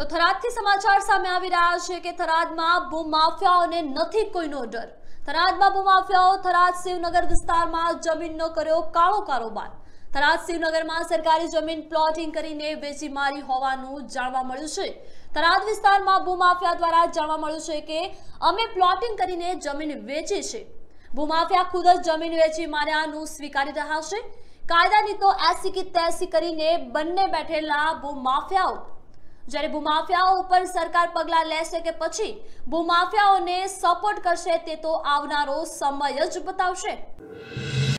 તો થરાદથી સમાચાર સામે આવી રહ્યા છે કે થરાદમાં ભૂમાફિયાઓને નથી કોઈનો ડર થરાદમાં ભૂમાફિયાઓ થરાદ શિવનગર વિસ્તારમાં જમીનનો કર્યો કાળો કારોબાર થરાદ શિવનગરમાં સરકારી જમીન પ્લોટિંગ કરીને વેચી મારી હોવાનું જાણવા મળ્યું છે થરાદ વિસ્તારમાં ભૂમાફિયા દ્વારા જાણવા મળ્યું છે કે અમે પ્લોટિંગ કરીને જમીન વેચી છે ભૂમાફિયા ખુદ જ જમીન વેચી માર્યાનું સ્વીકારી રહ્યા છે કાયદાની તો એસી કે તેસી કરીને બંને બેઠેલા ભૂમાફિયાઓ જ્યારે ભૂમાફિયાઓ ઉપર સરકાર પગલાં લેશે કે પછી ભૂમાફિયાઓને સપોર્ટ કરશે તે તો આવનારો સમય જ બતાવશે